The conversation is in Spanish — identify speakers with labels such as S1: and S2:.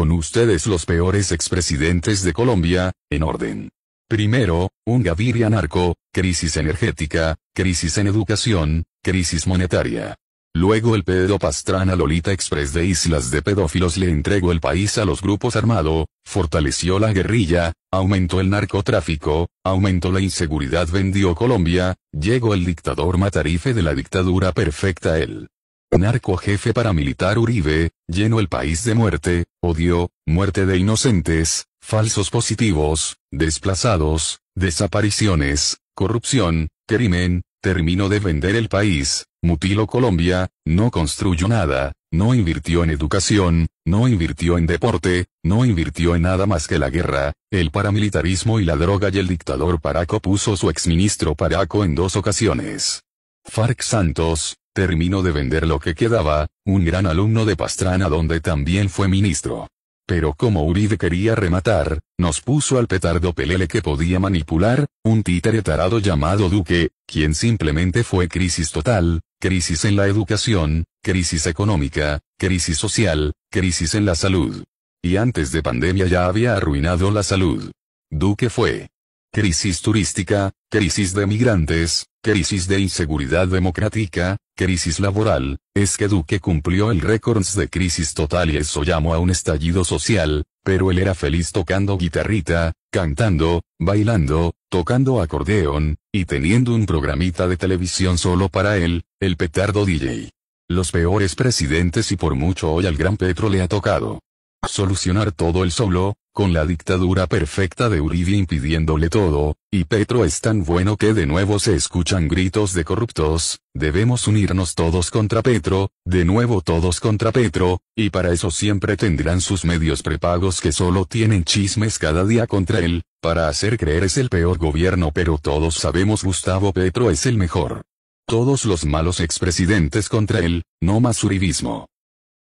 S1: Con ustedes los peores expresidentes de Colombia, en orden. Primero, un Gaviria narco, crisis energética, crisis en educación, crisis monetaria. Luego el pedo Pastrana Lolita Express de Islas de Pedófilos le entregó el país a los grupos armados, fortaleció la guerrilla, aumentó el narcotráfico, aumentó la inseguridad vendió Colombia, llegó el dictador Matarife de la dictadura perfecta él. Narco jefe paramilitar Uribe, lleno el país de muerte, odio, muerte de inocentes, falsos positivos, desplazados, desapariciones, corrupción, crimen, terminó de vender el país, mutiló Colombia, no construyó nada, no invirtió en educación, no invirtió en deporte, no invirtió en nada más que la guerra, el paramilitarismo y la droga y el dictador Paraco puso su exministro Paraco en dos ocasiones. FARC Santos, Terminó de vender lo que quedaba, un gran alumno de Pastrana donde también fue ministro. Pero como Uribe quería rematar, nos puso al petardo Pelele que podía manipular, un títere tarado llamado Duque, quien simplemente fue crisis total, crisis en la educación, crisis económica, crisis social, crisis en la salud. Y antes de pandemia ya había arruinado la salud. Duque fue. Crisis turística, crisis de migrantes, crisis de inseguridad democrática, crisis laboral, es que Duque cumplió el récords de crisis total y eso llamó a un estallido social, pero él era feliz tocando guitarrita, cantando, bailando, tocando acordeón, y teniendo un programita de televisión solo para él, el petardo DJ. Los peores presidentes y por mucho hoy al gran Petro le ha tocado. Solucionar todo el solo, con la dictadura perfecta de Uribe impidiéndole todo, y Petro es tan bueno que de nuevo se escuchan gritos de corruptos, debemos unirnos todos contra Petro, de nuevo todos contra Petro, y para eso siempre tendrán sus medios prepagos que solo tienen chismes cada día contra él, para hacer creer es el peor gobierno pero todos sabemos Gustavo Petro es el mejor. Todos los malos expresidentes contra él, no más uribismo.